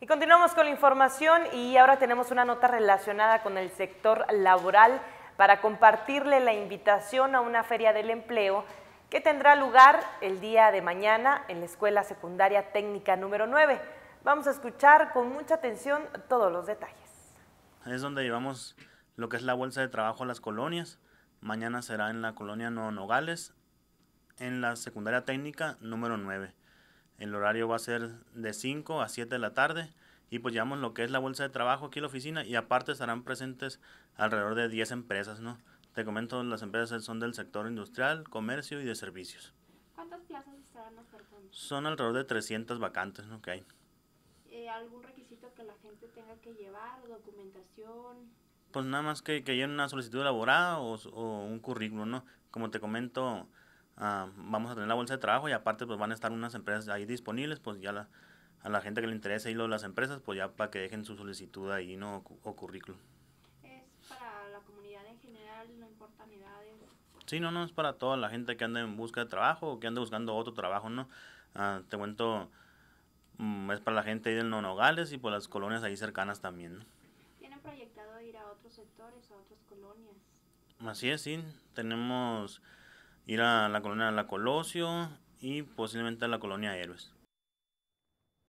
Y continuamos con la información y ahora tenemos una nota relacionada con el sector laboral para compartirle la invitación a una feria del empleo que tendrá lugar el día de mañana en la Escuela Secundaria Técnica número 9. Vamos a escuchar con mucha atención todos los detalles. Es donde llevamos lo que es la bolsa de trabajo a las colonias. Mañana será en la colonia Nuevo Nogales, en la secundaria técnica número 9. El horario va a ser de 5 a 7 de la tarde y pues llevamos lo que es la bolsa de trabajo aquí en la oficina y aparte estarán presentes alrededor de 10 empresas, ¿no? Te comento, las empresas son del sector industrial, comercio y de servicios. ¿Cuántas plazas estarán ofertando? Son alrededor de 300 vacantes, ¿no? Que hay. Eh, ¿Algún requisito que la gente tenga que llevar? ¿Documentación? Pues nada más que, que lleven una solicitud elaborada o, o un currículum, ¿no? Como te comento, Ah, vamos a tener la bolsa de trabajo y aparte pues van a estar unas empresas ahí disponibles, pues ya a la gente que le interesa y a las empresas, pues ya para que dejen su solicitud ahí no o, currículum. Es para la comunidad en general, no importa mi Sí, no, no, es para toda la gente que anda en busca de trabajo o que anda buscando otro trabajo, ¿no? Ah, te cuento, mm, es para la gente ahí del Nonogales y por pues, las colonias ahí cercanas también, ¿no? ¿Tienen proyectado ir a otros sectores, a otras colonias? Así es, sí. Tenemos ir a la colonia de La Colosio y posiblemente a la colonia Héroes.